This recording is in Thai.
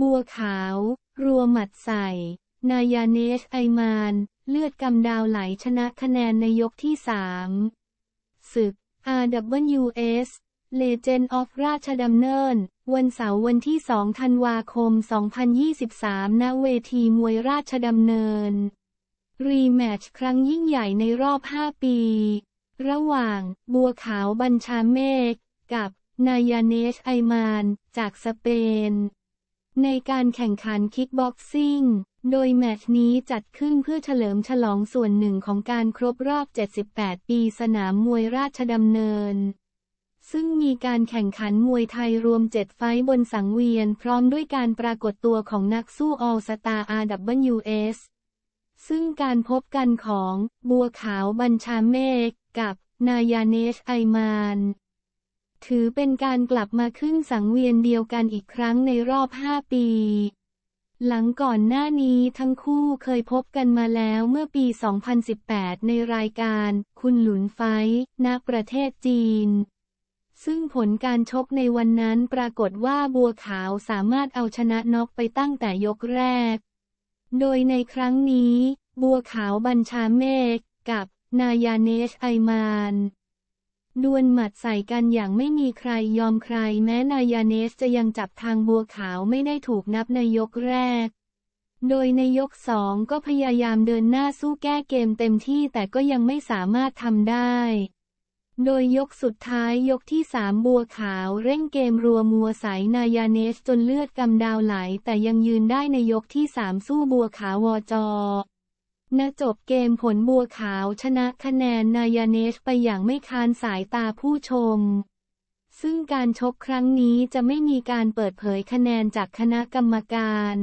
บัวขาว รัวหมัดใส่นายาเนชไอมาน เลือดกำดาวไหลชนะคะแนนในยกที่สามศึก RWS Legend of ราชดำเนินวันเสาร์วันที่2ธันวาคม 2023 ณเวทีมวยราชดำเนิน รีแมตช์ครั้งยิ่งใหญ่ในรอบ 5 ปี ระหว่างบัวขาวบัญชาเมฆกับ นายาเนชไอมาน จากสเปนในการแข่งขันคิกบ็อกซิ่ง โดยแมตช์นี้จัดขึ้นเพื่อเฉลิมฉลองส่วนหนึ่งของการครบรอบ 78 ปีสนามมวยราชดำเนิน ซึ่งมีการแข่งขันมวยไทยรวม 7 ไฟบนสังเวียนพร้อมด้วยการปรากฏตัวของนักสู้ออลสตาร์ RWS ซึ่งการพบกันของบัวขาวบัญชาเมฆกับ นายาเนชไอมานถือเป็นการกลับมาขึ้นสังเวียนเดียวกันอีกครั้งในรอบ 5 ปี หลังก่อนหน้านี้ทั้งคู่เคยพบกันมาแล้วเมื่อปี 2018 ในรายการ คุณหลุนไฟ นักประเทศจีน ซึ่งผลการชกในวันนั้นปรากฏว่าบัวขาวสามารถเอาชนะน็อกไปตั้งแต่ยกแรก โดยในครั้งนี้ บัวขาวบัญชาเมฆกับนายาเนชไอมานดวลหมัดใส่กันอย่างไม่มีใครยอมใครแม้นายาเนสจะยังจับทางบัวขาวไม่ได้ถูกนับในยกแรก โดยในยกสองก็พยายามเดินหน้าสู้แก้เกมเต็มที่แต่ก็ยังไม่สามารถทำได้ โดยยกสุดท้ายยกที่สามบัวขาวเร่งเกมรัวมัวสายนายาเนสจนเลือดกำดาวไหล แต่ยังยืนได้ในยกที่สามสู้บัวขาววอจอณจบเกมผลบัวขาวชนะคะแนนนายเนชไปอย่างไม่คานสายตาผู้ชม ซึ่งการชกครั้งนี้จะไม่มีการเปิดเผยคะแนนจากคณะกรรมการ